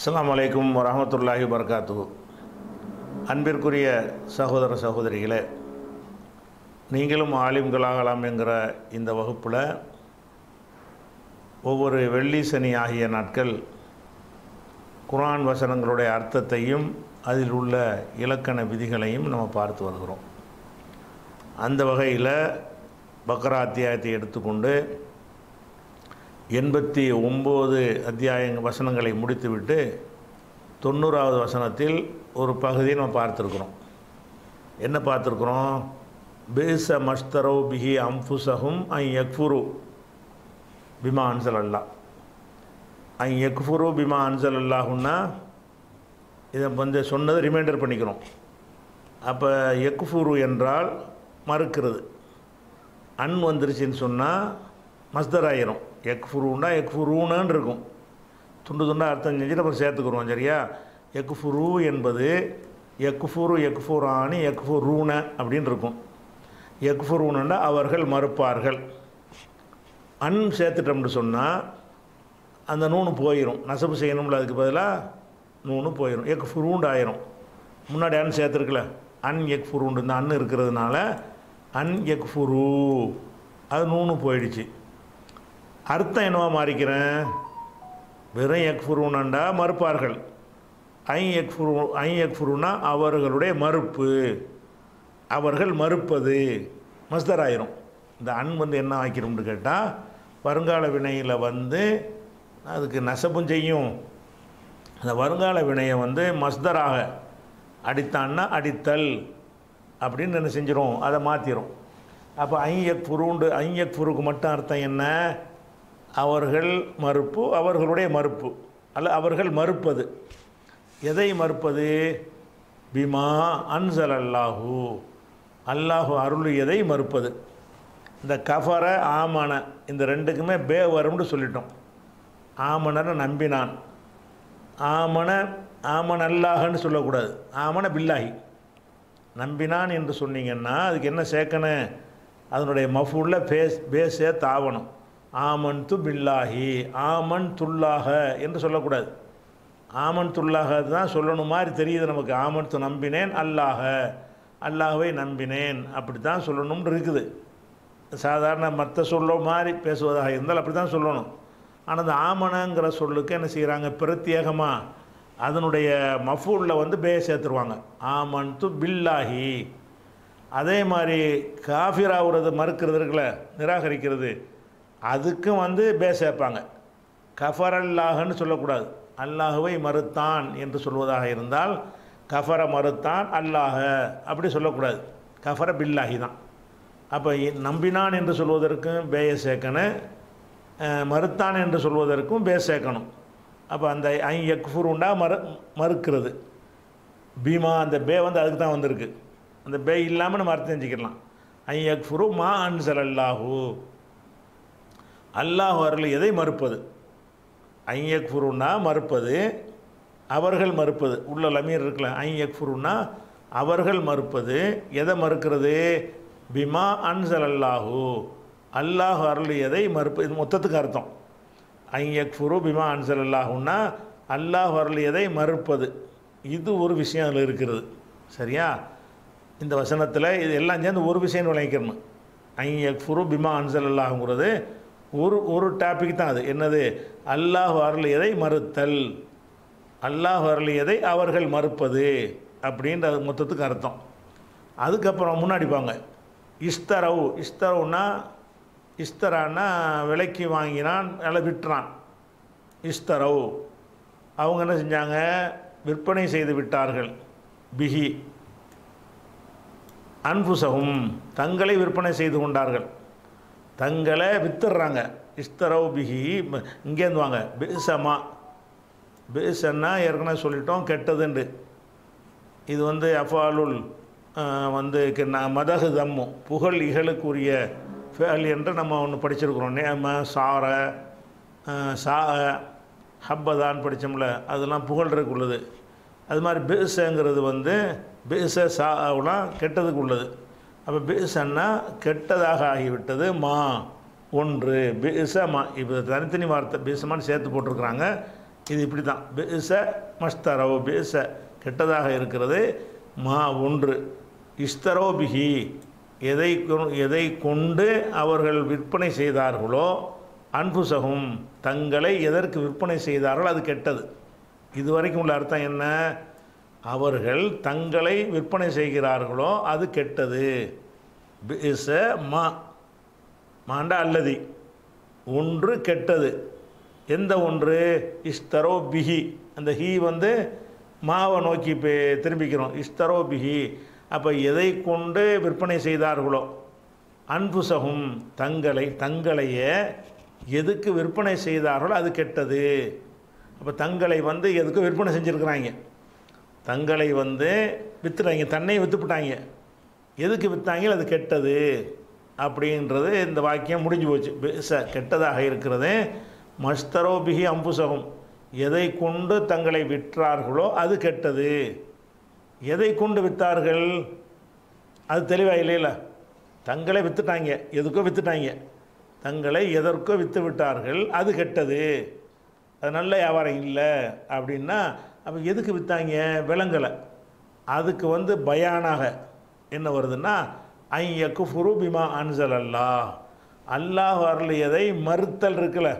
அஸ்லாம் வலைக்கம் வரமத்துல்லாஹி வர்காத்து அன்பிற்குரிய சகோதர சகோதரிகளே நீங்களும் ஆலிம்களாகலாம் என்கிற இந்த வகுப்பில் ஒவ்வொரு வெள்ளி சனி ஆகிய நாட்கள் குரான் வசனங்களுடைய அர்த்தத்தையும் அதில் உள்ள இலக்கண விதிகளையும் நம்ம பார்த்து வருகிறோம் அந்த வகையில் பக்ரா அத்தியாயத்தை எடுத்துக்கொண்டு எண்பத்தி ஒம்பது அத்தியாய வசனங்களை முடித்துவிட்டு தொண்ணூறாவது வசனத்தில் ஒரு பகுதியை நம்ம பார்த்துருக்குறோம் என்ன பார்த்துருக்குறோம் பேச மஸ்தரோ பிஹி அம்புசகும் ஐ யக்ஃபுரு பிமா அன்சல் அல்லா ஐ யக்ஃபுரு பிமா அன்சல் அல்லாஹுன்னா இதை வந்து சொன்னது ரிமைண்டர் பண்ணிக்கிறோம் அப்போ எக்குஃபுரு என்றால் மறுக்கிறது அன் வந்துருச்சுன்னு சொன்னால் மஸ்தர் எக் எக்ஃபுருன்னு இருக்கும் துண்டு துண்டாக அர்த்தம் செஞ்சுட்டு அப்புறம் சேர்த்துக்குருவோம் சரியா எக்ஃபுரு என்பது எக்ஃபுரு எக்ஃபுரானி எக்ஃபுரூன அப்படின்னு இருக்கும் எக்ஃபுரூனா அவர்கள் மறுப்பார்கள் அன் சேர்த்துட்டோம்னு சொன்னால் அந்த நூனு போயிடும் நசப்பு செய்யணும்ல அதுக்கு பதிலாக நூனு போயிடும் எக் ஃபுரூண்டு ஆயிரும் முன்னாடி அன் சேர்த்துருக்குல அன் எக் ஃபுரூண்டு இந்த அன் இருக்கிறதுனால அன் எக் ஃபுரூ அது நூனு போயிடுச்சு அர்த்தம் என்னவா மாறிக்கிறேன் வெறும் எக்ஃபுருனண்டா மறுப்பார்கள் ஐ எக்ஃபுரு ஐ எக்ஃபுருனா அவர்களுடைய மறுப்பு அவர்கள் மறுப்பது மஸ்தர் இந்த அன் வந்து என்ன ஆக்கிரும்னு கேட்டால் வருங்கால வினையில் வந்து அதுக்கு நசப்பும் செய்யும் அந்த வருங்கால வினையை வந்து மஸ்தராக அடித்தான்னா அடித்தல் அப்படின்னு என்ன செஞ்சிடும் அதை மாற்றிடும் அப்போ ஐயக் புருண்டு ஐயக் புருக்கு மட்டும் அர்த்தம் என்ன அவர்கள் மறுப்பு அவர்களுடைய மறுப்பு அல்ல அவர்கள் மறுப்பது எதை மறுப்பது பிமா அன்சல் அல்லாஹூ அல்லாஹு அருளியதை மறுப்பது இந்த கஃபர ஆமன இந்த ரெண்டுக்குமே பே வரும்னு சொல்லிட்டோம் ஆமனரை நம்பினான் ஆமன ஆமன் அல்லாஹன்னு சொல்லக்கூடாது ஆமன பில்லாஹி நம்பினான் என்று சொன்னீங்கன்னா அதுக்கு என்ன சேர்க்கணும் அதனுடைய மஃபூலில் பேஸ் பேஸே தாவணும் ஆமன் து பில்லாஹி ஆமன் துல்லாக என்று சொல்லக்கூடாது ஆமன் துல்லாக தான் சொல்லணும் மாதிரி தெரியுது நமக்கு ஆமன் து நம்பினேன் அல்லாஹ அல்லாஹுவை நம்பினேன் அப்படி தான் சொல்லணும்னு இருக்குது சாதாரண மற்ற சொல்ல மாதிரி பேசுவதாக இருந்தால் அப்படி தான் சொல்லணும் ஆனால் அந்த ஆமனங்கிற சொல்லுக்கு என்ன செய்கிறாங்க பிரத்யேகமாக அதனுடைய மஃபூலில் வந்து பே சேர்த்துருவாங்க ஆமன் து பில்லாஹி அதே மாதிரி காஃபிராகிறது மறுக்கிறது இருக்குல்ல நிராகரிக்கிறது அதுக்கும் வந்து பேஸ் வைப்பாங்க கஃபர் அல்லாஹன்னு சொல்லக்கூடாது அல்லாஹுவை மறுத்தான் என்று சொல்வதாக இருந்தால் கஃபரை மறுத்தான் அல்லாஹ அப்படி சொல்லக்கூடாது கஃபர பில்லாஹி தான் அப்போ நம்பினான் என்று சொல்வதற்கும் பேய சேர்க்கணும் மறுத்தான் என்று சொல்வதற்கும் பேய சேர்க்கணும் அப்போ அந்த ஐ எக்ஃபுர் உண்டா மறு மறுக்கிறது பீமா அந்த பே வந்து அதுக்கு தான் வந்திருக்கு அந்த பே இல்லாமல் நம்ம மறுத்து செஞ்சுக்கலாம் ஐ எக்ஃபுரு மா அன்சல் அல்லாஹூ அல்லாஹ் அருள் எதை மறுப்பது ஃபுருன்னா மறுப்பது அவர்கள் மறுப்பது உள்ள லமீர் இருக்கல ஃபுருன்னா அவர்கள் மறுப்பது எதை மறுக்கிறது பிமா அன்சல் அல்லாஹூ அல்லாஹ் எதை மறுப்பு இது மொத்தத்துக்கு அர்த்தம் ஃபுரு பிமா அன்சல் அல்லாஹுன்னா அல்லாஹ் எதை மறுப்பது இது ஒரு விஷயம் அதில் இருக்கிறது சரியா இந்த வசனத்தில் இது எல்லாம் சேர்ந்து ஒரு விஷயம் ஐயக் ஃபுரு பிமா அன்சல் அல்லாஹுங்கிறது ஒரு ஒரு டாபிக் தான் அது என்னது அல்லாஹ் அருளியதை மறுத்தல் அல்லாஹ் அருளியதை அவர்கள் மறுப்பது அப்படின்ற மொத்தத்துக்கு அர்த்தம் அதுக்கப்புறம் முன்னாடிப்பாங்க இஸ்தரவ் இஸ்தரவுன்னா இஸ்தரானா விலைக்கு வாங்கினான் நல்லா விட்டுறான் இஸ்தரவ் அவங்க என்ன செஞ்சாங்க விற்பனை செய்து விட்டார்கள் பிஹி அன்புசகும் தங்களை விற்பனை செய்து கொண்டார்கள் தங்களை வித்துடுறாங்க இஸ்தரவ் இங்கேருந்து வாங்க பேசமா பேசன்னா ஏற்கனவே சொல்லிட்டோம் கெட்டதுண்டு இது வந்து அஃபாலுல் வந்து மதகு தம்மு புகழ் இகழுக்குரிய ஃபேல் என்று நம்ம ஒன்று படிச்சிருக்கிறோம் நேம சார சா ஹப்பதான் படித்தோம்ல அதெல்லாம் புகழ்றதுக்கு உள்ளது அது மாதிரி பேசுங்கிறது வந்து பேச சாவுலாம் கெட்டதுக்கு உள்ளது அப்போ பேசன்னா கெட்டதாக ஆகிவிட்டது மா ஒன்று பேச மா இப்போ தனித்தனி வார்த்தை பேசமான்னு சேர்த்து போட்டிருக்கிறாங்க இது இப்படி தான் பேச மஸ்தரவ் பேச கெட்டதாக இருக்கிறது மா ஒன்று இஸ்தரோ பிகி எதை எதை கொண்டு அவர்கள் விற்பனை செய்தார்களோ அன்புசகம் தங்களை எதற்கு விற்பனை செய்தார்களோ அது கெட்டது இதுவரைக்கும் உள்ள அர்த்தம் என்ன அவர்கள் தங்களை விற்பனை செய்கிறார்களோ அது கெட்டது இஸ் எ மா மாண்டா அல்லதி ஒன்று கெட்டது எந்த ஒன்று இஸ்தரோ பிஹி அந்த ஹீ வந்து மாவை நோக்கி இப்போ திரும்பிக்கிறோம் இஸ்தரோ பிஹி அப்போ எதை கொண்டு விற்பனை செய்தார்களோ அன்புசகும் தங்களை தங்களையே எதுக்கு விற்பனை செய்தார்களோ அது கெட்டது அப்போ தங்களை வந்து எதுக்கு விற்பனை செஞ்சுருக்குறாங்க தங்களை வந்து விற்றுறாங்க தன்னையும் விற்றுப்பிட்டாங்க எதுக்கு விற்றாங்க அது கெட்டது அப்படின்றது இந்த வாக்கியம் முடிஞ்சு போச்சு ச கெட்டதாக இருக்கிறது மஸ்தரோபிகி அம்புசகம் எதை கொண்டு தங்களை விற்றார்களோ அது கெட்டது எதை கொண்டு விற்றார்கள் அது தெளிவாக இல்லைல்ல தங்களை விற்றுட்டாங்க எதுக்கோ விற்றுட்டாங்க தங்களை எதற்கோ விற்று விட்டார்கள் அது கெட்டது அது நல்ல வியாபாரம் இல்லை அப்படின்னா அப்போ எதுக்கு விற்றாங்க விலங்கலை அதுக்கு வந்து பயானாக என்ன வருதுன்னா ஐய குஃபுரு அன்சல் அல்லா அல்லாஹ் அருளியதை மறுத்தல் இருக்குல்ல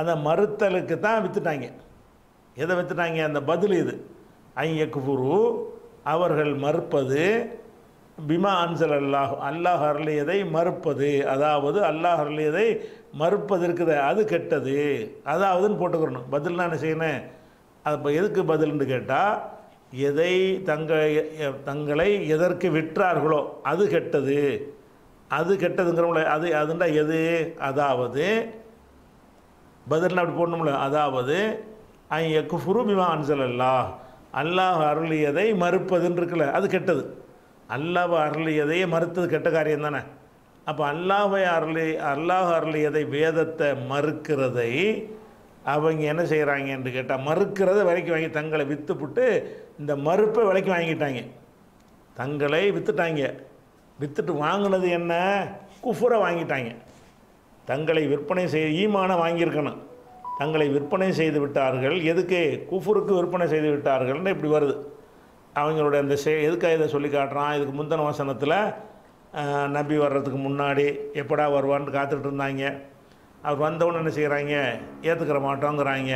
அந்த மறுத்தலுக்கு தான் விற்றுட்டாங்க எதை விற்றுட்டாங்க அந்த பதில் இது ஐய குஃபுரு அவர்கள் மறுப்பது பிமா அன்சல் அல்லாஹ் அல்லாஹ் அருளியதை மறுப்பது அதாவது அல்லாஹ் அருளியதை மறுப்பது இருக்குது அது கெட்டது அதாவதுன்னு போட்டுக்கிறணும் பதில்னா என்ன செய்யணும் அப்போ எதுக்கு பதில்னு கேட்டால் எதை தங்கள் தங்களை எதற்கு விற்றார்களோ அது கெட்டது அது கெட்டதுங்கிறவங்கள அது அதுண்டா எது அதாவது பதில் அப்படி போடணும்ல அதாவது ஐய குஃபுரு பிமா அன்சலல்லா அல்லாஹ் அருளியதை மறுப்பதுன்னு இருக்குல்ல அது கெட்டது அல்லாஹ் அருளியதையே மறுத்தது கெட்ட காரியம் தானே அப்போ அல்லாஹை அருளி அல்லாஹ் அருளியதை வேதத்தை மறுக்கிறதை அவங்க என்ன செய்கிறாங்க என்று கேட்டால் மறுக்கிறத விலைக்கு வாங்கி தங்களை விற்றுப்புட்டு இந்த மறுப்பை விலைக்கு வாங்கிட்டாங்க தங்களை விற்றுட்டாங்க விற்றுட்டு வாங்கினது என்ன குஃபுரை வாங்கிட்டாங்க தங்களை விற்பனை செய்ய ஈமான வாங்கியிருக்கணும் தங்களை விற்பனை செய்து விட்டார்கள் எதுக்கு குஃபுருக்கு விற்பனை செய்து விட்டார்கள்னு இப்படி வருது அவங்களுடைய அந்த செ எதுக்காக இதை சொல்லி காட்டுறான் இதுக்கு முந்தின வசனத்தில் நம்பி வர்றதுக்கு முன்னாடி எப்படா வருவான்னு காத்துட்டு இருந்தாங்க அவர் வந்தவொன்னு என்ன செய்கிறாங்க ஏற்றுக்கிற மாட்டோங்கிறாங்க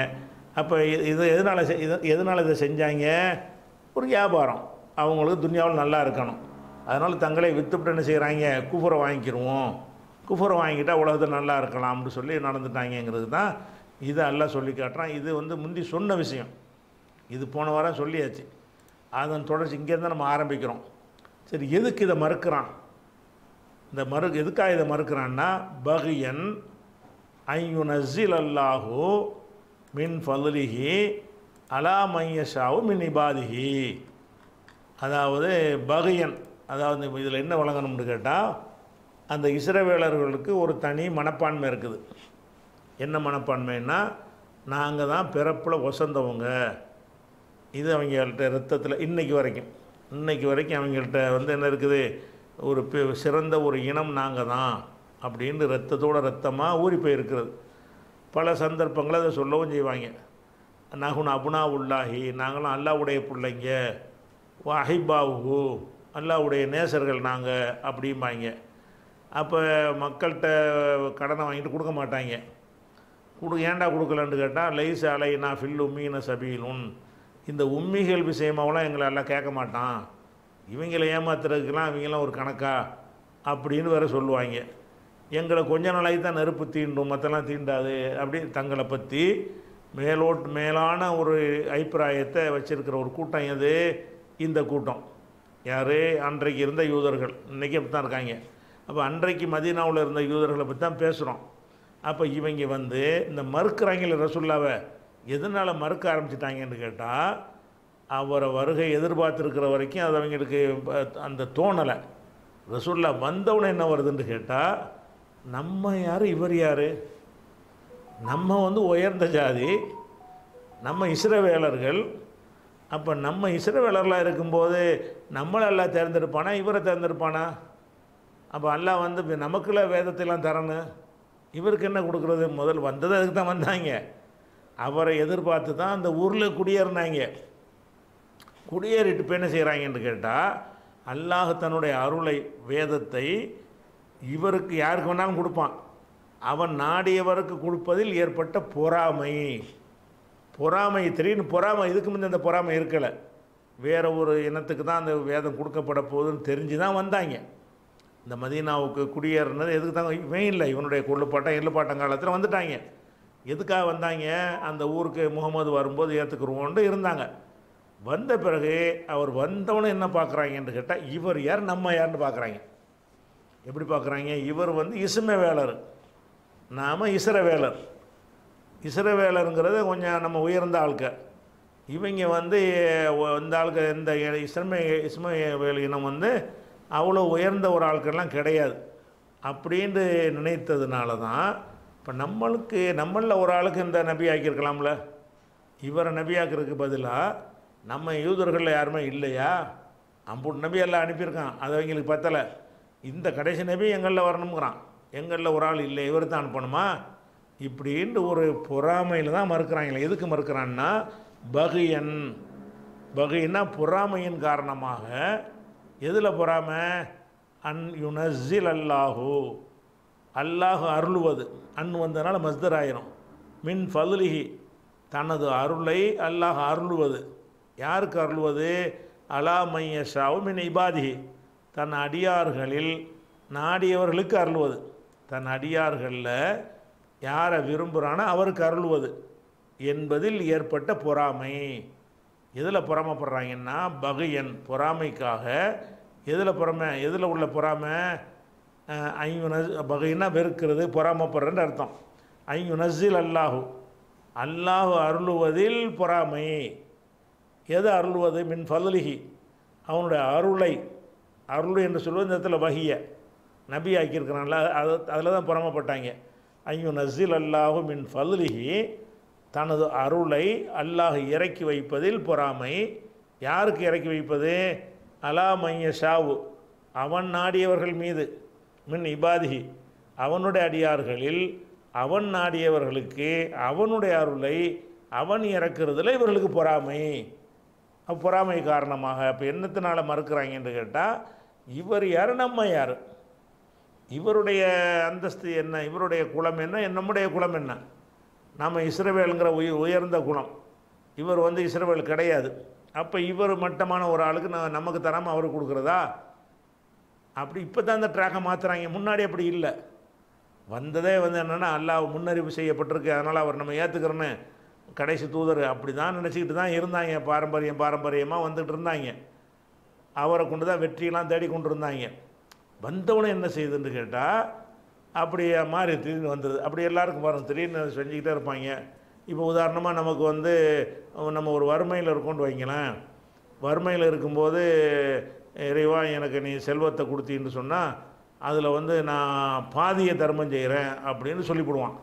அப்போ இது எதனால் இது எதனால் இதை செஞ்சாங்க ஒரு வியாபாரம் அவங்களுக்கு துன்யாவில் நல்லா இருக்கணும் அதனால் தங்களே விற்றுப்பட்டு என்ன செய்கிறாங்க குஃபரை வாங்கிக்கிடுவோம் குஃபரை வாங்கிட்டால் உலகத்தில் நல்லா இருக்கலாம்னு சொல்லி நடந்துட்டாங்கங்கிறது தான் இதை எல்லாம் சொல்லி காட்டுறான் இது வந்து முந்தி சொன்ன விஷயம் இது போன வாரம் சொல்லியாச்சு அதன் தொடர்ச்சி இங்கேருந்து நம்ம ஆரம்பிக்கிறோம் சரி எதுக்கு இதை மறுக்கிறான் இந்த மறு எதுக்காக இதை மறுக்கிறான்னா பகியன் ஐயுனசில் அல்லாஹு மின் ஃபதுலிஹி அலா மையஷாவு மின் இபாதிஹி அதாவது பகையன் அதாவது இதில் என்ன வழங்கணும்னு கேட்டால் அந்த இசரவேலர்களுக்கு ஒரு தனி மனப்பான்மை இருக்குது என்ன மனப்பான்மைன்னா நாங்கள் தான் பிறப்பில் ஒசந்தவங்க இது அவங்கள்ட்ட ரத்தத்தில் இன்றைக்கு வரைக்கும் இன்றைக்கு வரைக்கும் அவங்கள்ட்ட வந்து என்ன இருக்குது ஒரு சிறந்த ஒரு இனம் நாங்கள் தான் அப்படின்னு ரத்தத்தோட ரத்தமாக ஊறி போயிருக்கிறது பல சந்தர்ப்பங்களை அதை சொல்லவும் செய்வாங்க நகுன் அபுனா உள்ளாகி நாங்களாம் அல்லாவுடைய பிள்ளைங்க வாஹிபாவுகு அல்லாவுடைய நேசர்கள் நாங்கள் அப்படிம்பாங்க அப்போ மக்கள்கிட்ட கடனை வாங்கிட்டு கொடுக்க மாட்டாங்க கொடு ஏண்டா கொடுக்கலன்னு கேட்டால் லைஸ் அலை நான் ஃபில் உம்மின சபீலும் இந்த உம்மிகள் விஷயமாவெல்லாம் எங்களை எல்லாம் கேட்க மாட்டான் இவங்களை ஏமாத்துறதுக்கெல்லாம் அவங்களாம் ஒரு கணக்கா அப்படின்னு வேறு சொல்லுவாங்க எங்களை கொஞ்ச நாளாகி தான் நெருப்பு தீண்டும் மற்றெல்லாம் தீண்டாது அப்படி தங்களை பற்றி மேலோட் மேலான ஒரு அபிப்பிராயத்தை வச்சுருக்கிற ஒரு கூட்டம் எது இந்த கூட்டம் யார் அன்றைக்கு இருந்த யூதர்கள் இன்றைக்கி அப்படி தான் இருக்காங்க அப்போ அன்றைக்கு மதீனாவில் இருந்த யூதர்களை பற்றி தான் பேசுகிறோம் அப்போ இவங்க வந்து இந்த மறுக்கிறாங்களே ரசுல்லாவை எதனால் மறுக்க ஆரம்பிச்சிட்டாங்கன்னு கேட்டால் அவரை வருகை எதிர்பார்த்துருக்கிற வரைக்கும் அது அவங்களுக்கு அந்த தோணலை ரசுல்லா வந்தவனே என்ன வருதுன்னு கேட்டால் நம்ம யார் இவர் யார் நம்ம வந்து உயர்ந்த ஜாதி நம்ம இஸ்ரவேலர்கள் அப்போ நம்ம இஸ்ரவேலர்களாக இருக்கும்போது நம்மளை எல்லாம் தேர்ந்தெடுப்பானா இவரை தேர்ந்தெடுப்பானா அப்போ எல்லாம் வந்து இப்போ நமக்குள்ள வேதத்தைலாம் தரணும் இவருக்கு என்ன கொடுக்குறது முதல் வந்தது அதுக்கு தான் வந்தாங்க அவரை எதிர்பார்த்து தான் அந்த ஊரில் குடியேறினாங்க குடியேறிட்டு இப்போ என்ன செய்கிறாங்கன்னு கேட்டால் அல்லாஹ் தன்னுடைய அருளை வேதத்தை இவருக்கு யாருக்கு வேணாலும் கொடுப்பான் அவன் நாடியவருக்கு கொடுப்பதில் ஏற்பட்ட பொறாமை பொறாமை திடீர்னு பொறாமை இதுக்கு முந்தைய அந்த பொறாமை இருக்கலை வேறு ஒரு இனத்துக்கு தான் அந்த வேதம் கொடுக்கப்பட போகுதுன்னு தெரிஞ்சு தான் வந்தாங்க இந்த மதீனாவுக்கு குடியேறினது எதுக்கு தான் இவன் இல்லை இவனுடைய கொள்ளுப்பாட்டம் எள்ளுப்பாட்டம் காலத்தில் வந்துட்டாங்க எதுக்காக வந்தாங்க அந்த ஊருக்கு முகமது வரும்போது ஏற்றுக்குருவோன்ட்டு இருந்தாங்க வந்த பிறகு அவர் வந்தவனே என்ன பார்க்குறாங்கன்னு கேட்டால் இவர் யார் நம்ம யாருன்னு பார்க்குறாங்க எப்படி பார்க்குறாங்க இவர் வந்து இசும வேளர் நாம் இசரவேலர் இசரவேலருங்கிறது கொஞ்சம் நம்ம உயர்ந்த ஆள்க இவங்க வந்து இந்த ஆளுக்கு இந்த இஸ்மே இஸ்மவேல் இனம் வந்து அவ்வளோ உயர்ந்த ஒரு ஆட்கள்லாம் கிடையாது அப்படின்ட்டு நினைத்ததுனால தான் இப்போ நம்மளுக்கு நம்மளில் ஒரு ஆளுக்கு இந்த நபி ஆக்கியிருக்கலாம்ல இவரை ஆக்கிறதுக்கு பதிலாக நம்ம யூதர்களில் யாருமே இல்லையா அம்பு நபி எல்லாம் அனுப்பியிருக்கான் அது அவங்களுக்கு பத்தலை இந்த கடைசி நபி எங்களில் வரணுங்கிறான் எங்களில் ஒரு ஆள் இல்லை இவர் தான் அனுப்பணுமா இப்படின்ட்டு ஒரு பொறாமையில் தான் மறுக்கிறாங்களே எதுக்கு மறுக்கிறான்னா பகையன் பகின்னா பொறாமையின் காரணமாக எதில் பொறாமை அன் யுனஸில் அல்லாஹூ அல்லாஹு அருள்வது அன் வந்ததுனால மஸ்தர் ஆயிரும் மின் ஃபதுலிஹி தனது அருளை அல்லாஹ் அருள்வது யாருக்கு அருள்வது அலா மையஷாவும் மின் இபாதிஹி தன் அடியார்களில் நாடியவர்களுக்கு அருள்வது தன் அடியார்களில் யாரை விரும்புகிறானோ அவருக்கு அருள்வது என்பதில் ஏற்பட்ட பொறாமை எதில் பொறாமப்படுறாங்கன்னா பகையன் பொறாமைக்காக எதில் பொறாமை எதில் உள்ள பொறாமை ஐயுன பகைன்னா வெறுக்கிறது பொறாமப்படுறன்ற அர்த்தம் ஐயுனசில் அல்லாஹு அல்லாஹு அருளுவதில் பொறாமை எது அருள்வது மின் ஃபதலிஹி அவனுடைய அருளை அருள் என்று சொல்வது இந்த இடத்துல வகிய நபி ஆக்கியிருக்கிறான்ல அது அதில் தான் புறமப்பட்டாங்க ஐயோ நசில் அல்லாஹு மின் ஃபதுலிஹி தனது அருளை அல்லாஹ் இறக்கி வைப்பதில் பொறாமை யாருக்கு இறக்கி வைப்பது அலா மைய ஷாவு அவன் நாடியவர்கள் மீது மின் இபாதிஹி அவனுடைய அடியார்களில் அவன் நாடியவர்களுக்கு அவனுடைய அருளை அவன் இறக்குறதில் இவர்களுக்கு பொறாமை பொறாமை காரணமாக அப்போ என்னத்தினால் மறுக்கிறாங்கன்னு கேட்டால் இவர் யார் நம்ம யார் இவருடைய அந்தஸ்து என்ன இவருடைய குலம் என்ன நம்முடைய குலம் என்ன நம்ம இஸ்ரவேலுங்கிற உயர் உயர்ந்த குலம் இவர் வந்து இஸ்ரவேல் கிடையாது அப்போ இவர் மட்டமான ஒரு ஆளுக்கு நான் நமக்கு தராமல் அவர் கொடுக்குறதா அப்படி இப்போ தான் அந்த ட்ராக்கை மாற்றுறாங்க முன்னாடி அப்படி இல்லை வந்ததே வந்து என்னென்னா அல்லாஹ் முன்னறிவு செய்யப்பட்டிருக்கு அதனால் அவர் நம்ம ஏற்றுக்கிறோன்னு கடைசி தூதர் அப்படி தான் நினச்சிக்கிட்டு தான் இருந்தாங்க பாரம்பரியம் பாரம்பரியமாக வந்துகிட்டு இருந்தாங்க அவரை கொண்டு தான் வெற்றியெல்லாம் தேடி கொண்டு இருந்தாங்க வந்தவனை என்ன செய்யுதுன்னு கேட்டால் அப்படி மாறி திடீர்னு வந்தது அப்படி எல்லாருக்கும் பாருங்கள் திடீர்னு செஞ்சுக்கிட்டே இருப்பாங்க இப்போ உதாரணமாக நமக்கு வந்து நம்ம ஒரு வறுமையில் இருக்கோன்னு வைங்களேன் வறுமையில் இருக்கும்போது இறைவா எனக்கு நீ செல்வத்தை கொடுத்தின்னு சொன்னால் அதில் வந்து நான் பாதியை தர்மம் செய்கிறேன் அப்படின்னு சொல்லிவிடுவான்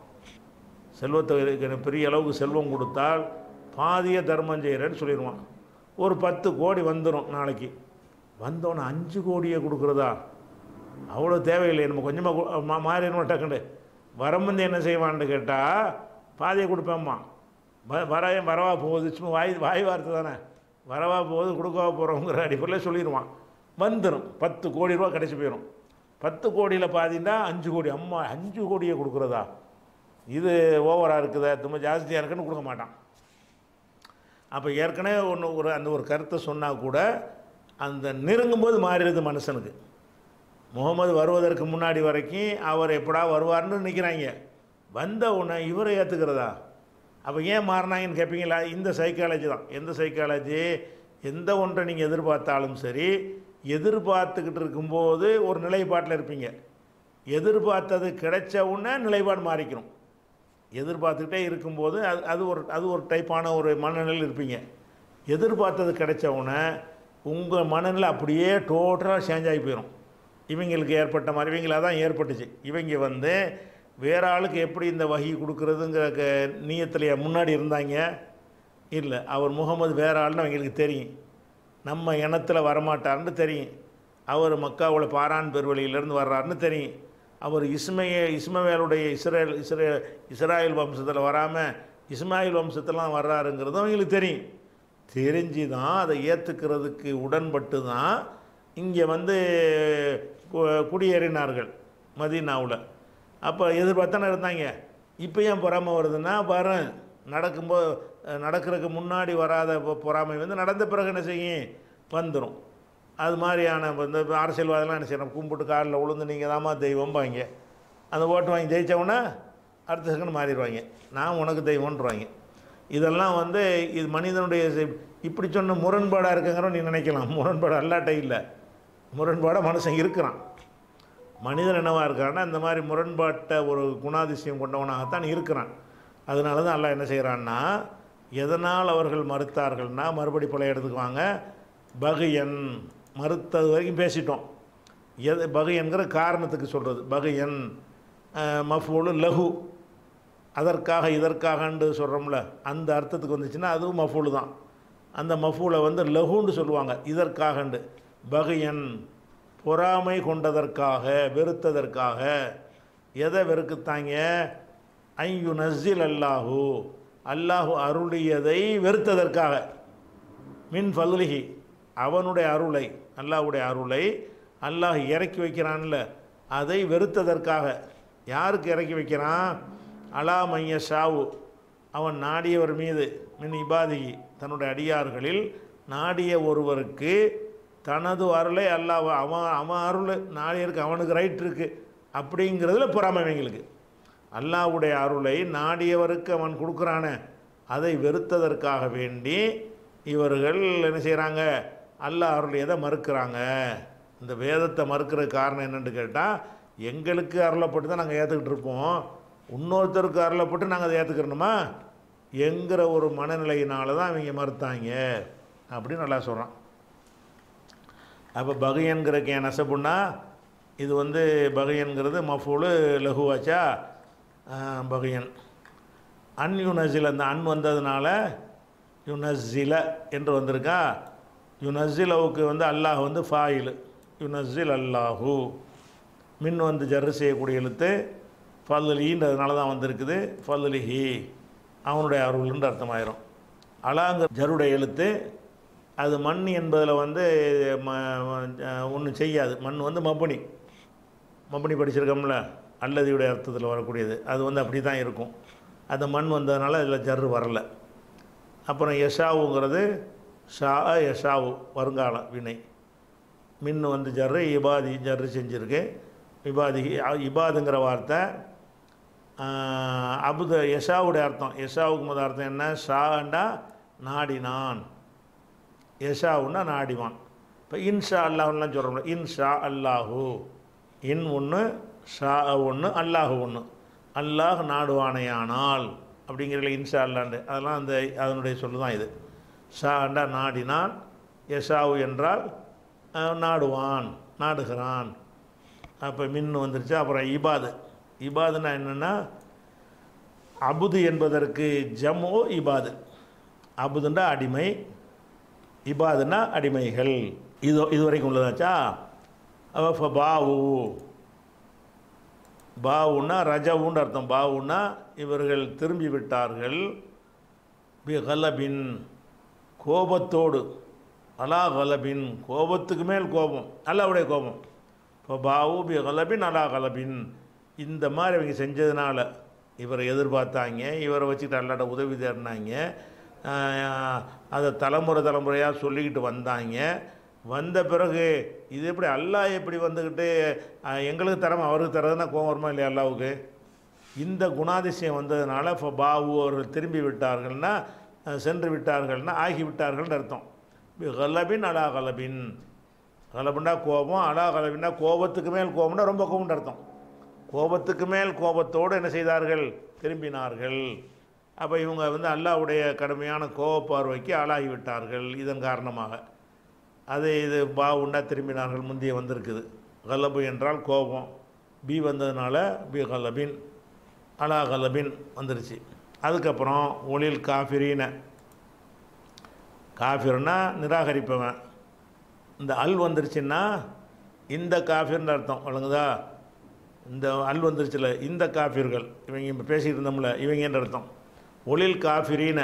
செல்வத்தை பெரிய அளவுக்கு செல்வம் கொடுத்தால் பாதியை தர்மம் செய்கிறேன்னு சொல்லிடுவான் ஒரு பத்து கோடி வந்துடும் நாளைக்கு வந்தோன்னே அஞ்சு கோடியை கொடுக்குறதா அவ்வளோ தேவையில்லை நம்ம கொஞ்சமாக மாறிடணும் டக்குண்டு வரம்பந்து என்ன செய்வான்னு கேட்டால் பாதியை கொடுப்பேம்மா வ வர வரவா போகுது சும்மா வாய் வாய் வார்த்தை தானே வரவா போகுது கொடுக்கவா போகிறோங்கிற அடிப்படையில் சொல்லிடுவான் வந்துடும் பத்து கோடி ரூபா கிடச்சி போயிடும் பத்து கோடியில் பாதின்னா அஞ்சு கோடி அம்மா அஞ்சு கோடியை கொடுக்குறதா இது ஓவராக இருக்குதா ரொம்ப ஜாஸ்தியாக இருக்குன்னு கொடுக்க மாட்டான் அப்போ ஏற்கனவே ஒன்று ஒரு அந்த ஒரு கருத்தை சொன்னால் கூட அந்த நெருங்கும்போது மாறிடுது மனுஷனுக்கு முகமது வருவதற்கு முன்னாடி வரைக்கும் அவர் எப்படா வருவார்னு நிற்கிறாங்க வந்த உடனே இவரை ஏற்றுக்கிறதா அப்போ ஏன் மாறினாங்கன்னு கேட்பீங்களா இந்த சைக்காலஜி தான் எந்த சைக்காலஜி எந்த ஒன்றை நீங்கள் எதிர்பார்த்தாலும் சரி எதிர்பார்த்துக்கிட்டு இருக்கும்போது ஒரு நிலைப்பாட்டில் இருப்பீங்க எதிர்பார்த்தது கிடைச்ச உடனே நிலைப்பாடு மாறிக்கணும் எதிர்பார்த்துக்கிட்டே இருக்கும்போது அது அது ஒரு அது ஒரு டைப்பான ஒரு மனநிலையில் இருப்பீங்க எதிர்பார்த்தது கிடைச்சவுடனே உங்கள் மனநிலை அப்படியே டோட்டலாக சேஞ்ச் ஆகி போயிடும் இவங்களுக்கு ஏற்பட்ட மாதிரி இவங்களாக தான் ஏற்பட்டுச்சு இவங்க வந்து வேறு ஆளுக்கு எப்படி இந்த வகி கொடுக்குறதுங்கிற க நீயத்திலேயே முன்னாடி இருந்தாங்க இல்லை அவர் முகமது வேற ஆள்னு அவங்களுக்கு தெரியும் நம்ம இனத்தில் வரமாட்டார்னு தெரியும் அவர் மக்காவோட பாரான் பெருவழியிலேருந்து வர்றாருன்னு தெரியும் அவர் இஸ்மைய இஸ்மவேலுடைய இஸ்ரேல் இஸ்ரே இஸ்ராயல் வம்சத்தில் வராமல் இஸ்மாயில் வம்சத்தெல்லாம் வர்றாருங்கிறது அவங்களுக்கு தெரியும் தெரிஞ்சு தான் அதை ஏற்றுக்கிறதுக்கு உடன்பட்டு தான் இங்கே வந்து குடியேறினார்கள் மதீனாவில் அப்போ எதிர்பார்த்தானே இருந்தாங்க இப்போ ஏன் பொறாமை வருதுன்னா வரேன் நடக்கும்போது நடக்கிறதுக்கு முன்னாடி வராத பொறாமை வந்து நடந்த பிறகு என்ன செய்யும் வந்துடும் அது மாதிரியான இந்த அரசியல்வாதெல்லாம் என்ன செய்யணும் கும்பிட்டு காலில் உளுந்து நீங்கள் தாம்மா தெய்வம் பாங்க அந்த ஓட்டு வாங்கி ஜெயித்தவொன்னே அடுத்த செகண்ட் மாறிடுவாங்க நான் உனக்கு தெய்வம்ன்றவாங்க இதெல்லாம் வந்து இது மனிதனுடைய இப்படி சொன்ன முரண்பாடாக இருக்குங்கிறோம் நீ நினைக்கலாம் முரண்பாடு அல்லாட்டை இல்லை முரண்பாடாக மனுஷன் இருக்கிறான் மனிதன் என்னவாக இருக்கான்னா இந்த மாதிரி முரண்பாட்டை ஒரு குணாதிசயம் கொண்டவனாகத்தான் இருக்கிறான் அதனால தான் எல்லாம் என்ன செய்கிறான்னா எதனால் அவர்கள் மறுத்தார்கள்னா மறுபடி பழைய எடுத்துக்குவாங்க என் மறுத்தது வரைக்கும் பேசிட்டோம் எது பகையன்கிற காரணத்துக்கு சொல்கிறது பகையன் மஃபூலு லகு அதற்காக இதற்காகன்று சொல்கிறோம்ல அந்த அர்த்தத்துக்கு வந்துச்சுன்னா அதுவும் மஃபூலு தான் அந்த மஃபூலை வந்து லகுன்னு சொல்லுவாங்க இதற்காகண்டு பகையன் பொறாமை கொண்டதற்காக வெறுத்ததற்காக எதை வெறுக்குத்தாங்க ஐயு நசில் அல்லாஹூ அல்லாஹு அருளியதை வெறுத்ததற்காக மின் ஃபல்லிஹி அவனுடைய அருளை அல்லாஹுடைய அருளை அல்லாஹ் இறக்கி வைக்கிறான்ல அதை வெறுத்ததற்காக யாருக்கு இறக்கி வைக்கிறான் அலா மைய ஷாவு அவன் நாடியவர் மீது மின் இபாதிகி தன்னுடைய அடியார்களில் நாடிய ஒருவருக்கு தனது அருளை அல்லாஹ் அவன் அவன் அருள் நாடியருக்கு அவனுக்கு ரைட் இருக்குது அப்படிங்கிறதுல பொறாமை எங்களுக்கு அல்லாவுடைய அருளை நாடியவருக்கு அவன் கொடுக்குறானே அதை வெறுத்ததற்காக வேண்டி இவர்கள் என்ன செய்கிறாங்க அல்லாஹ் அருள் எதை மறுக்கிறாங்க இந்த வேதத்தை மறுக்கிற காரணம் என்னென்னு கேட்டால் எங்களுக்கு அருளப்பட்டு தான் நாங்கள் ஏற்றுக்கிட்டு இருப்போம் இன்னொருத்தருக்கு அருளப்பட்டு நாங்கள் அதை ஏற்றுக்கிறணுமா எங்கிற ஒரு மனநிலையினால தான் அவங்க மறுத்தாங்க அப்படின்னு நல்லா சொல்கிறான் அப்போ பகையன்கிறக்கு என் நசப்புன்னா இது வந்து பகையன்கிறது மஃபூலு லகுவாச்சா பகையன் அன் யுனசில் அந்த அன் வந்ததுனால யுனசில என்று வந்திருக்கா யுனஸ்ஸிலவுக்கு வந்து அல்லாஹ் வந்து ஃபாயில் யுனஸில் அல்லாஹூ மின் வந்து ஜர்ரு செய்யக்கூடிய எழுத்து ஃபல்லுலின்றதுனால தான் வந்திருக்குது ஃபல்லுலிஹி அவனுடைய அருள்ன்ற அர்த்தமாயிரும் அலாங்கிற ஜருடைய எழுத்து அது மண் என்பதில் வந்து ம ஒன்றும் செய்யாது மண் வந்து மப்பனி மப்பனி படிச்சிருக்கோம்ல அல்லதியுடைய அர்த்தத்தில் வரக்கூடியது அது வந்து அப்படி தான் இருக்கும் அந்த மண் வந்ததுனால அதில் ஜர் வரலை அப்புறம் யஷாவுங்கிறது ஷா யஷாவு வருங்காலம் வினை மின்னு வந்து ஜர்ரு இபாதி ஜர்ரு செஞ்சுருக்கேன் இபாதி இபாதுங்கிற வார்த்தை அபுத யஷாவுடைய அர்த்தம் யஷாவுக்கு முதல் அர்த்தம் என்ன ஷாண்டா நாடினான் யஷாவுன்னா நாடிவான் இப்போ இன்ஷா அல்லாஹுலாம் சொல்கிறோம் இன்ஷா அல்லாஹூ இன் ஒன்று ஷா ஒன்று அல்லாஹு ஒன்று அல்லாஹ் நாடுவானையானால் அப்படிங்கிறதுல இன்ஷா அல்லாண்டு அதெல்லாம் அந்த அதனுடைய சொல்லு தான் இது சாண்டா நாடினான் எசாவு என்றால் நாடுவான் நாடுகிறான் அப்போ மின் வந்துருச்சு அப்புறம் இபாது இபாதுனா என்னென்னா அபுது என்பதற்கு ஜமோ இபாது அபுதுண்டா அடிமை இபாதுனா அடிமைகள் இது இது வரைக்கும் உள்ளதாச்சா அப்போ பாவு பாவுன்னா ரஜவுன்னு அர்த்தம் பாவுன்னா இவர்கள் திரும்பி விட்டார்கள் பி ஹலபின் கோபத்தோடு அலா கலபின் கோபத்துக்கு மேல் கோபம் அல்லாவுடைய கோபம் இப்போ பாவுபி கலபின் அலா கலபின் இந்த மாதிரி அவங்க செஞ்சதுனால இவரை எதிர்பார்த்தாங்க இவரை வச்சுட்டு அல்லாட்ட உதவி தேடினாங்க அதை தலைமுறை தலைமுறையாக சொல்லிக்கிட்டு வந்தாங்க வந்த பிறகு இது எப்படி அல்லா எப்படி வந்துக்கிட்டு எங்களுக்கு தரமா அவருக்கு தரதுன்னா கோவம் வருமா இல்லையா அல்லாவுக்கு இந்த குணாதிசயம் வந்ததுனால இப்போ பாபு அவர்கள் திரும்பி விட்டார்கள்னா சென்று விட்டார்கள்னா ஆகிவிட்டார்கள்னு அர்த்தம் கலபின் அலா கலபின் கலபுண்டா கோபம் அலா கலபின்னா கோபத்துக்கு மேல் கோபம்னா ரொம்ப கோபம்னு அர்த்தம் கோபத்துக்கு மேல் கோபத்தோடு என்ன செய்தார்கள் திரும்பினார்கள் அப்போ இவங்க வந்து அல்லாவுடைய கடுமையான கோப பார்வைக்கு ஆளாகிவிட்டார்கள் இதன் காரணமாக அது இது பா உண்டா திரும்பினார்கள் முந்தைய வந்திருக்குது கலபு என்றால் கோபம் பி வந்ததுனால பி கலபின் அலா கலபின் வந்துருச்சு அதுக்கப்புறம் ஒளில் காஃபிரின காஃபிர்னா நிராகரிப்பவன் இந்த அல் வந்துருச்சுன்னா இந்த காஃபிர்னு அர்த்தம் வழங்குதா இந்த அல் வந்துருச்சுல இந்த காஃபிர்கள் இவங்க இப்போ பேசிகிட்டு இருந்தோம்ல இவங்கன்ற அர்த்தம் ஒளில் காஃபிரின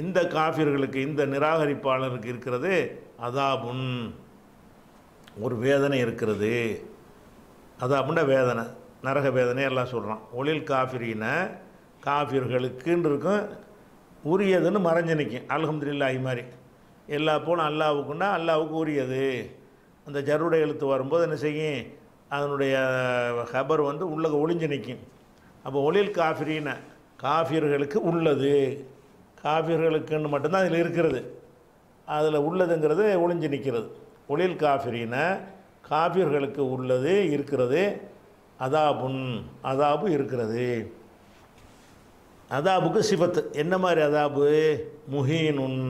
இந்த காஃபிர்களுக்கு இந்த நிராகரிப்பாளருக்கு இருக்கிறது அதாபுன் ஒரு வேதனை இருக்கிறது அதாபுண்ட வேதனை நரக வேதனை எல்லாம் சொல்கிறான் ஒளில் காஃபிரின காஃபியர்களுக்குன்னு இருக்கும் உரியதுன்னு மறைஞ்சு நிற்கும் அலகம்துல்லாஹி மாதிரி எல்லா போனும் அல்லாவுக்குன்னா அல்லாவுக்கு உரியது அந்த ஜருடை எழுத்து வரும்போது என்ன செய்யும் அதனுடைய ஹபர் வந்து உள்ள ஒளிஞ்சு நிற்கும் அப்போ ஒளில் காஃபிரின்னு காஃபியர்களுக்கு உள்ளது காஃபியர்களுக்குன்னு மட்டும்தான் அதில் இருக்கிறது அதில் உள்ளதுங்கிறது ஒளிஞ்சு நிற்கிறது ஒளில் காஃபிரின காஃபியர்களுக்கு உள்ளது இருக்கிறது அதாபுன் அதாபு இருக்கிறது அதாபுக்கு சிபத்து என்ன மாதிரி அதாபு முஹீனுன்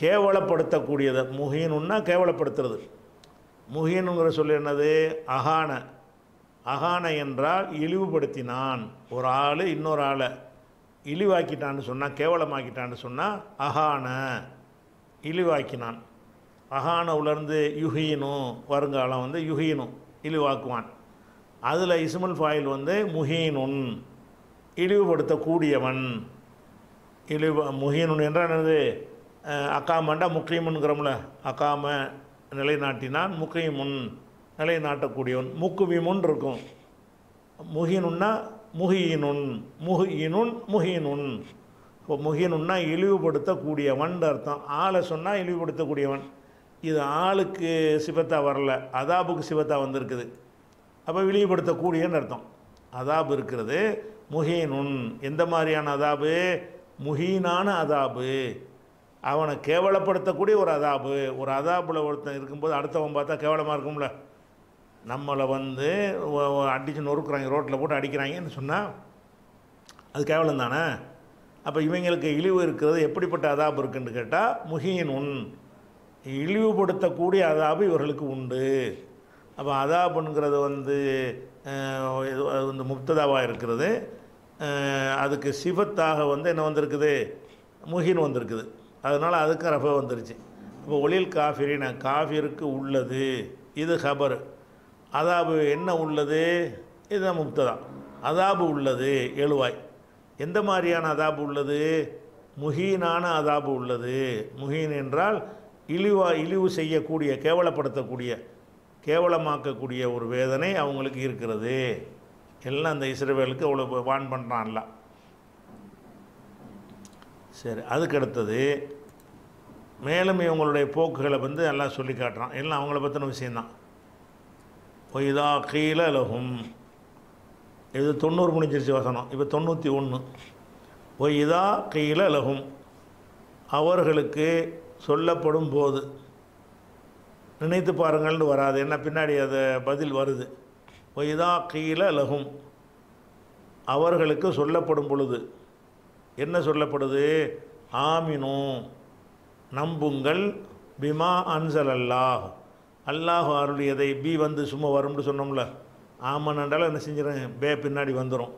கேவலப்படுத்தக்கூடியது முஹீனுன்னா கேவலப்படுத்துறது முஹீனுங்கிற சொல்லி என்னது அகான அகான என்றால் இழிவுபடுத்தினான் ஒரு ஆள் இன்னொரு ஆளை இழிவாக்கிட்டான்னு சொன்னால் கேவலமாக்கிட்டான்னு சொன்னால் அகான இழிவாக்கினான் அகான உலர்ந்து யுகினும் வருங்காலம் வந்து யுகினும் இழிவாக்குவான் அதில் இசுமல் ஃபாயில் வந்து முஹீனுன் இழிவுபடுத்தக்கூடியவன் இழிவு முகியனு என்றால் என்னது அக்காமண்டா முக்கியமுன்கிறோம்ல அக்காம நிலைநாட்டினான் முக்கியமுன் நிலைநாட்டக்கூடியவன் முக்குவிமுன் இருக்கும் முகினுன்னா முகியினுன் முகியினுன் முகியினுன் இப்போ முகினுன்னா இழிவுபடுத்தக்கூடியவன் அர்த்தம் ஆளை சொன்னால் இழிவுபடுத்தக்கூடியவன் இது ஆளுக்கு சிவத்தா வரல அதாபுக்கு சிவத்தா வந்திருக்குது அப்போ இழிவுபடுத்தக்கூடியன்னு அர்த்தம் அதாபு இருக்கிறது முஹீனுன் எந்த மாதிரியான அதாபு முஹீனான அதாபு அவனை கேவலப்படுத்தக்கூடிய ஒரு அதாபு ஒரு அதாபில் ஒருத்தன் இருக்கும்போது அடுத்தவன் பார்த்தா கேவலமாக இருக்கும்ல நம்மளை வந்து அடித்து நொறுக்குறாங்க ரோட்டில் போட்டு அடிக்கிறாங்கன்னு சொன்னால் அது கேவலம் தானே அப்போ இவங்களுக்கு இழிவு இருக்கிறது எப்படிப்பட்ட அதாபு இருக்குன்னு கேட்டால் முஹீன் உன் இழிவுபடுத்தக்கூடிய அதாபு இவர்களுக்கு உண்டு அப்போ அதாபுங்கிறது வந்து வந்து முப்ததாவாக இருக்கிறது அதுக்கு சிபத்தாக வந்து என்ன வந்திருக்குது முகின் வந்திருக்குது அதனால் அதுக்கு ரஃப வந்துருச்சு இப்போ ஒளியில் காஃபிரின் காஃபிருக்கு உள்ளது இது ஹபர் அதாபு என்ன உள்ளது இது முக்ததா அதாபு உள்ளது எழுவாய் எந்த மாதிரியான அதாபு உள்ளது முகீனான அதாபு உள்ளது முகீன் என்றால் இழிவா இழிவு செய்யக்கூடிய கேவலப்படுத்தக்கூடிய கேவலமாக்கக்கூடிய ஒரு வேதனை அவங்களுக்கு இருக்கிறது எல்லாம் அந்த இஸ்ரேவேலுக்கு அவ்வளோ வான் பண்ணுறான்ல சரி அதுக்கடுத்தது மேலும் இவங்களுடைய போக்குகளை வந்து எல்லாம் சொல்லி காட்டுறான் எல்லாம் அவங்கள பற்றின விஷயந்தான் இதா கீழே லகும் இது தொண்ணூறு முடிஞ்சிருச்சு வசனம் இப்போ தொண்ணூற்றி ஒன்று ஒய்தா கீழே லகும் அவர்களுக்கு சொல்லப்படும் போது நினைத்து பாருங்கள்னு வராது என்ன பின்னாடி அது பதில் வருது ஒய்தா கீழ லகும் அவர்களுக்கு சொல்லப்படும் பொழுது என்ன சொல்லப்படுது ஆமினோ நம்புங்கள் பிமா அன்சல் அல்லாஹ் அல்லாஹ் அருளியதை பி வந்து சும்மா வரும்னு சொன்னோம்ல ஆமனாண்டால் என்ன செஞ்சிடறேன் பே பின்னாடி வந்துடும்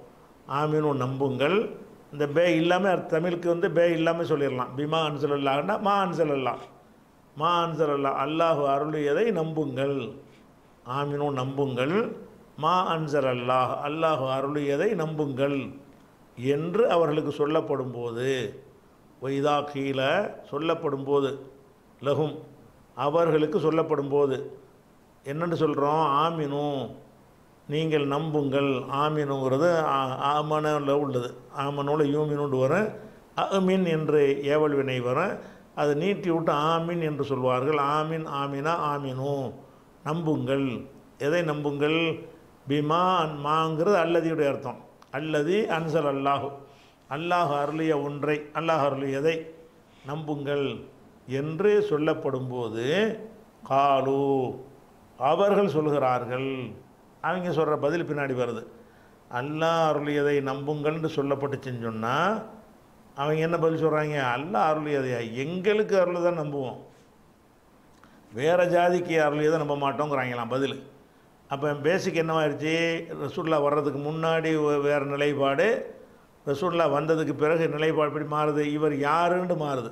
ஆமீனும் நம்புங்கள் இந்த பே இல்லாமல் தமிழுக்கு வந்து பே இல்லாமல் சொல்லிடலாம் பிமா அன்சல் அல்லாஹ்னா மா அன்சல் அல்லாஹ் மா அன்சல் அல்லாஹ் அருள் அருளியதை நம்புங்கள் ஆமினும் நம்புங்கள் மா அன்சர் அல்லாஹ் அல்லாஹ் அருளியதை நம்புங்கள் என்று அவர்களுக்கு சொல்லப்படும் போது வைதா கீழே சொல்லப்படும் போது லகும் அவர்களுக்கு சொல்லப்படும் போது என்னென்னு சொல்கிறோம் ஆமினும் நீங்கள் நம்புங்கள் ஆமினுங்கிறது ஆமனில் உள்ளது ஆமனோட யூமினுண்டு வரும் அமின் என்று ஏவல் வினை வரும் அதை நீட்டி விட்டு ஆமின் என்று சொல்வார்கள் ஆமின் ஆமினா ஆமினு நம்புங்கள் எதை நம்புங்கள் பிமான்மாங்கிறது மாங்கிறது அல்லதியுடைய அர்த்தம் அல்லது அன்சல் அல்லாஹு அல்லாஹ் அருளிய ஒன்றை அல்லாஹ் அருளியதை நம்புங்கள் என்று சொல்லப்படும் போது காலு அவர்கள் சொல்கிறார்கள் அவங்க சொல்கிற பதில் பின்னாடி வருது அல்லாஹ் அருளியதை நம்புங்கள்னு சொல்லப்பட்டுச்சுன்னு சொன்னால் அவங்க என்ன பதில் சொல்கிறாங்க அல்லாஹ் அருளியதையா எங்களுக்கு அருள் தான் நம்புவோம் வேறு ஜாதிக்கு அருளியதை நம்ப மாட்டோங்கிறாங்களாம் பதில் அப்போ பேசிக் என்னவாயிருச்சு ரசூல்லா வர்றதுக்கு முன்னாடி வேறு நிலைப்பாடு ரசூல்லா வந்ததுக்கு பிறகு நிலைப்பாடு இப்படி மாறுது இவர் யாருன்னு மாறுது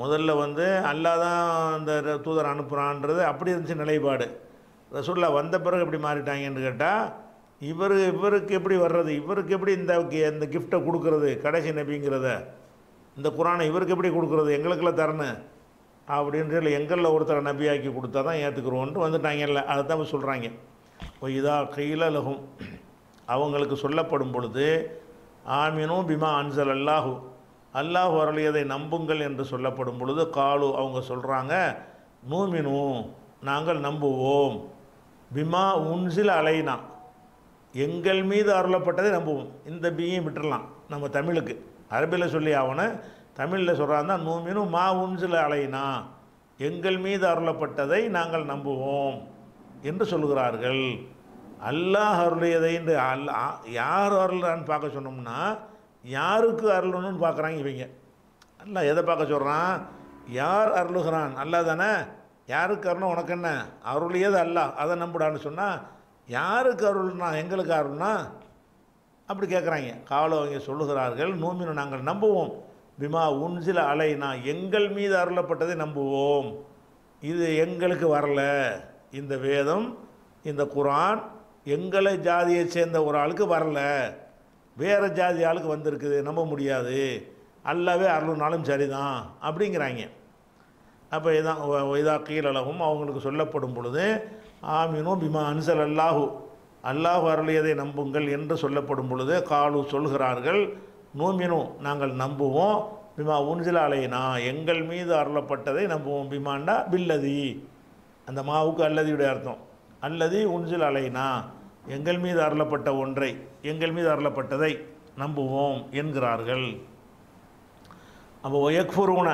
முதல்ல வந்து அல்லா தான் அந்த தூதர் அனுப்புகிறான்றது அப்படி இருந்துச்சு நிலைப்பாடு ரசூல்லா வந்த பிறகு எப்படி மாறிட்டாங்கன்னு கேட்டால் இவர் இவருக்கு எப்படி வர்றது இவருக்கு எப்படி இந்த இந்த கிஃப்ட்டை கொடுக்குறது கடைசி நபிங்கிறத இந்த குரானை இவருக்கு எப்படி கொடுக்குறது எங்களுக்கெல்லாம் தரணும் அப்படின்றதுல எங்களில் ஒருத்தரை நபியாக்கி கொடுத்தா தான் ஏற்றுக்குருவோன்ட்டு வந்துட்டாங்க இல்லை அதை தான் சொல்கிறாங்க இப்போ இதா கையில் லகும் அவங்களுக்கு சொல்லப்படும் பொழுது ஆமினும் பிமா அன்சல் அல்லாஹு அல்லாஹ் வரலியதை நம்புங்கள் என்று சொல்லப்படும் பொழுது காலு அவங்க சொல்கிறாங்க நூமினும் நாங்கள் நம்புவோம் பிமா உன்சில் அலைனா எங்கள் மீது அருளப்பட்டதை நம்புவோம் இந்த பியும் விட்டுடலாம் நம்ம தமிழுக்கு அரபியில் சொல்லி ஆகணும் தமிழில் சொல்கிறாருன்னா நூமினும் மா உஞ்சில் அலைனா எங்கள் மீது அருளப்பட்டதை நாங்கள் நம்புவோம் என்று சொல்கிறார்கள் அல்லாஹ் அருளியதை என்று அல் யார் அருள்றான்னு பார்க்க சொன்னோம்னா யாருக்கு அருளணும்னு பார்க்குறாங்க இவங்க அல்ல எதை பார்க்க சொல்கிறான் யார் அருளுகிறான் அல்ல தானே யாருக்கு அருணும் உனக்கு என்ன அருளியது அல்ல அதை நம்புடான்னு சொன்னால் யாருக்கு அருள்னா எங்களுக்கு அருள்னா அப்படி கேட்குறாங்க காவலவங்க சொல்லுகிறார்கள் நூமினு நாங்கள் நம்புவோம் பிமா அலை நான் எங்கள் மீது அருளப்பட்டதை நம்புவோம் இது எங்களுக்கு வரல இந்த வேதம் இந்த குரான் எங்களை ஜாதியை சேர்ந்த ஒரு ஆளுக்கு வரல வேறு ஜாதி ஆளுக்கு வந்திருக்குது நம்ப முடியாது அல்லவே அருள்னாலும் சரிதான் அப்படிங்கிறாங்க அப்போ இதான் இதாக கீழளவும் அவங்களுக்கு சொல்லப்படும் பொழுது ஆமினும் பிமா அன்சல் அல்லாஹூ அல்லாஹ் அருளியதை நம்புங்கள் என்று சொல்லப்படும் பொழுது காலு சொல்கிறார்கள் நூமினு நாங்கள் நம்புவோம் பிமா உன்சிலாலைனா எங்கள் மீது அருளப்பட்டதை நம்புவோம் பிமாண்டா பில்லதி அந்த மாவுக்கு அல்லதியுடைய அர்த்தம் அல்லதி உன்சில் அலைனா எங்கள் மீது அருளப்பட்ட ஒன்றை எங்கள் மீது அருளப்பட்டதை நம்புவோம் என்கிறார்கள் அப்போ எக்ஃபுரூன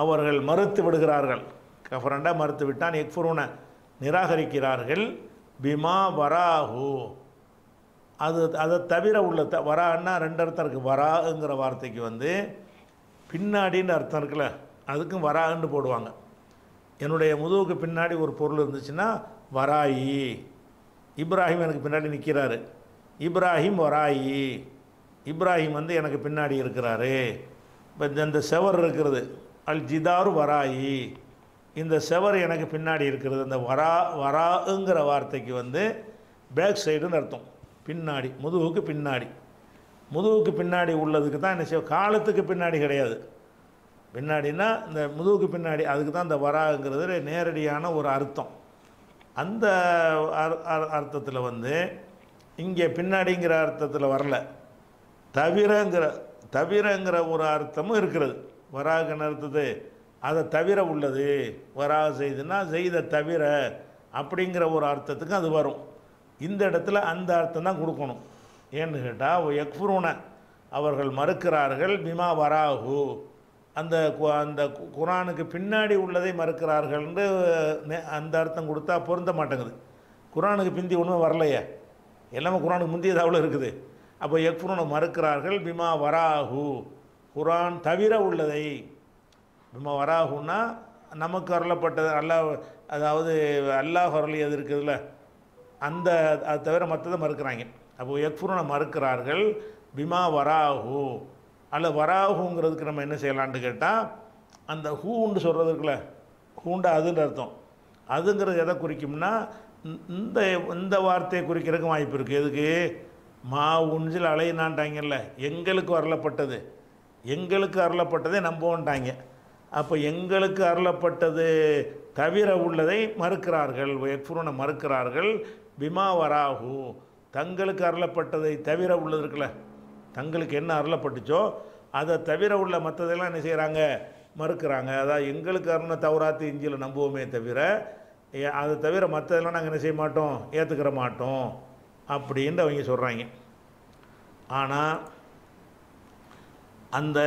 அவர்கள் மறுத்து விடுகிறார்கள் கஃபரண்டா மறுத்து விட்டான் எக்ஃபுரூன நிராகரிக்கிறார்கள் பிமா வராஹூ அது அதை தவிர உள்ள த வரான்னா ரெண்டு அர்த்தம் இருக்குது வராங்கிற வார்த்தைக்கு வந்து பின்னாடின்னு அர்த்தம் இருக்குல்ல அதுக்கும் வராகன்னு போடுவாங்க என்னுடைய முதுகுக்கு பின்னாடி ஒரு பொருள் இருந்துச்சுன்னா வராயி இப்ராஹிம் எனக்கு பின்னாடி நிற்கிறாரு இப்ராஹிம் வராயி இப்ராஹிம் வந்து எனக்கு பின்னாடி இருக்கிறாரு இப்போ இந்த செவர் இருக்கிறது அல் ஜிதாரு வராயி இந்த செவர் எனக்கு பின்னாடி இருக்கிறது இந்த வரா வராங்கிற வார்த்தைக்கு வந்து பேக் சைடுன்னு அர்த்தம் பின்னாடி முதுகுக்கு பின்னாடி முதுகுக்கு பின்னாடி உள்ளதுக்கு தான் என்ன செய்யும் காலத்துக்கு பின்னாடி கிடையாது பின்னாடினா இந்த முதுகுக்கு பின்னாடி அதுக்கு தான் இந்த வராங்கிறது நேரடியான ஒரு அர்த்தம் அந்த அர்த்தத்தில் வந்து இங்கே பின்னாடிங்கிற அர்த்தத்தில் வரல தவிரங்கிற தவிரங்கிற ஒரு அர்த்தமும் இருக்கிறது வராகன்னு அர்த்தது அதை தவிர உள்ளது வராக செய்துன்னா செய்த தவிர அப்படிங்கிற ஒரு அர்த்தத்துக்கு அது வரும் இந்த இடத்துல அந்த அர்த்தம் தான் கொடுக்கணும் ஏன்னு கேட்டால் எக்ஃபுருன அவர்கள் மறுக்கிறார்கள் பிமா வராகு அந்த அந்த குரானுக்கு பின்னாடி உள்ளதை மறுக்கிறார்கள்ன்ற அந்த அர்த்தம் கொடுத்தா பொருந்த மாட்டேங்குது குரானுக்கு பிந்தி ஒன்றும் வரலையே எல்லாமே குரானுக்கு அவ்வளோ இருக்குது அப்போ எக்ஃபுருனை மறுக்கிறார்கள் பிமா வராகு குரான் தவிர உள்ளதை பிமா வராகுன்னா நமக்கு அருளப்பட்டது அல்லா அதாவது அல்லாஹ் அருளியது இருக்குதுல்ல அந்த அது தவிர மற்றதை மறுக்கிறாங்க அப்போ எக்ஃபுருனை மறுக்கிறார்கள் பிமா வராஹூ அல்ல வராகுங்கிறதுக்கு நம்ம என்ன செய்யலான்னு கேட்டால் அந்த ஹூன்னு சொல்கிறது இருக்குல்ல ஹூண்டா அதுன்னு அர்த்தம் அதுங்கிறது எதை குறிக்கும்னா இந்த இந்த வார்த்தையை குறிக்கிறதுக்கு வாய்ப்பு இருக்குது எதுக்கு மா உஞ்சில் அலையினான்ட்டாங்கல்ல எங்களுக்கு அருளப்பட்டது எங்களுக்கு அருளப்பட்டதை நம்புவோன்ட்டாங்க அப்போ எங்களுக்கு அருளப்பட்டது தவிர உள்ளதை மறுக்கிறார்கள் எஃப்ரோனை மறுக்கிறார்கள் பிமா வராகு தங்களுக்கு அருளப்பட்டதை தவிர உள்ளது இருக்குல்ல தங்களுக்கு என்ன அருளப்பட்டுச்சோ அதை தவிர உள்ள மற்றதெல்லாம் என்ன செய்கிறாங்க மறுக்கிறாங்க அதாவது எங்களுக்கு அருண தவறாத்து இஞ்சியில் நம்புவோமே தவிர அதை தவிர மற்றதெல்லாம் நாங்கள் என்ன செய்ய மாட்டோம் ஏற்றுக்கிற மாட்டோம் அப்படின்ட்டு அவங்க சொல்கிறாங்க ஆனால் அந்த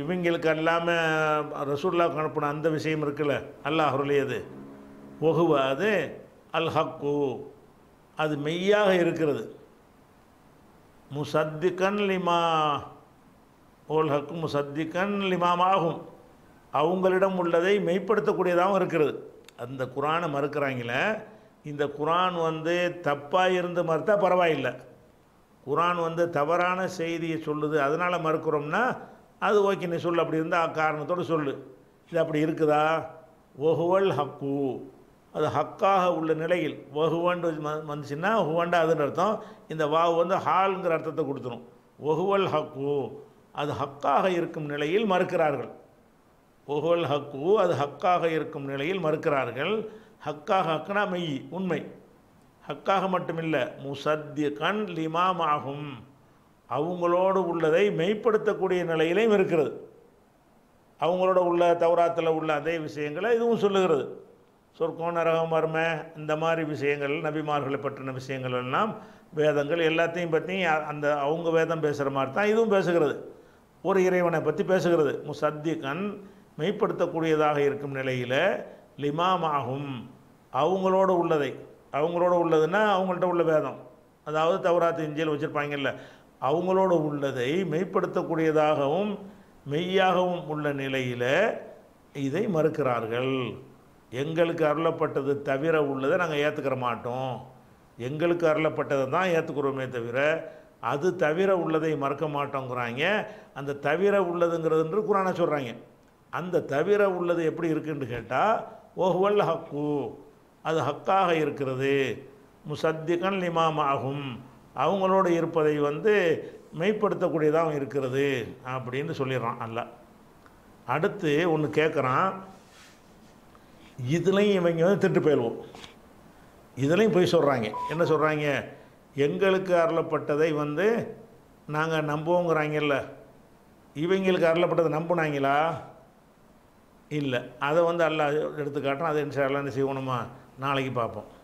இவங்களுக்கு அல்லாமல் ரசூல்லாவுக்கு அனுப்பின அந்த விஷயம் இருக்குல்ல அல்லாஹ் அருளியது ஒகுவ அது அல் ஹக்கு அது மெய்யாக இருக்கிறது முசத்திகன் லிமா ஓல் ஹக்கு முசத்திகன் லிமாமாகும் அவங்களிடம் உள்ளதை மெய்ப்படுத்தக்கூடியதாகவும் இருக்கிறது அந்த குரானை மறுக்கிறாங்கள இந்த குரான் வந்து தப்பாக இருந்து மறுத்தா பரவாயில்லை குரான் வந்து தவறான செய்தியை சொல்லுது அதனால் மறுக்கிறோம்னா அது ஓகே நீ சொல்லு அப்படி இருந்தால் காரணத்தோடு சொல்லு இது அப்படி இருக்குதா ஒஹுவல் ஹக்கு அது ஹக்காக உள்ள நிலையில் வகுவன்று வந்துச்சுன்னா ஹுவண்டா அதுன்னு அர்த்தம் இந்த வாவு வந்து ஹால்ங்கிற அர்த்தத்தை கொடுத்துரும் ஒகுவல் ஹக்கு அது ஹக்காக இருக்கும் நிலையில் மறுக்கிறார்கள் ஒகுவல் ஹக்கு அது ஹக்காக இருக்கும் நிலையில் மறுக்கிறார்கள் ஹக்காக ஹக்குனா மெய் உண்மை ஹக்காக மட்டுமில்லை முசத்திய கண் லிமாம் ஆகும் அவங்களோடு உள்ளதை மெய்ப்படுத்தக்கூடிய நிலையிலையும் இருக்கிறது அவங்களோட உள்ள தௌராத்தில் உள்ள அதே விஷயங்களை இதுவும் சொல்லுகிறது சொர்க்கம் நரகம் வறுமை இந்த மாதிரி விஷயங்கள் நபிமார்களை பற்றின விஷயங்கள் எல்லாம் வேதங்கள் எல்லாத்தையும் பற்றி அந்த அவங்க வேதம் பேசுகிற மாதிரி தான் இதுவும் பேசுகிறது ஒரு இறைவனை பற்றி பேசுகிறது முசத்திகன் மெய்ப்படுத்தக்கூடியதாக இருக்கும் நிலையில் லிமாமாகும் அவங்களோட உள்ளதை அவங்களோட உள்ளதுன்னா அவங்கள்ட்ட உள்ள வேதம் அதாவது தவராத்து இஞ்சியில் வச்சுருப்பாங்கல்ல அவங்களோட உள்ளதை மெய்ப்படுத்தக்கூடியதாகவும் மெய்யாகவும் உள்ள நிலையில் இதை மறுக்கிறார்கள் எங்களுக்கு அருளப்பட்டது தவிர உள்ளதை நாங்கள் ஏற்றுக்கிற மாட்டோம் எங்களுக்கு அருளப்பட்டதை தான் ஏற்றுக்கிறோமே தவிர அது தவிர உள்ளதை மறக்க மாட்டோங்கிறாங்க அந்த தவிர உள்ளதுங்கிறதுன்று குரானை சொல்கிறாங்க அந்த தவிர உள்ளது எப்படி இருக்குன்னு கேட்டால் ஓஹுவல் ஹக்கு அது ஹக்காக இருக்கிறது முசத்திகன் லிமாம் ஆகும் அவங்களோடு இருப்பதை வந்து மெய்ப்படுத்தக்கூடியதாகவும் இருக்கிறது அப்படின்னு சொல்லிடுறான் அல்ல அடுத்து ஒன்று கேட்குறான் இதுலேயும் இவங்க வந்து திட்டு போயிடுவோம் இதுலேயும் போய் சொல்கிறாங்க என்ன சொல்கிறாங்க எங்களுக்கு அருளப்பட்டதை வந்து நாங்கள் நம்புவோங்கிறாங்கல்ல இவங்களுக்கு அருளப்பட்டதை நம்பினாங்களா இல்லை அதை வந்து அல்லா எடுத்து காட்டுறோம் அதை என்ன செய்யணுமா நாளைக்கு பார்ப்போம்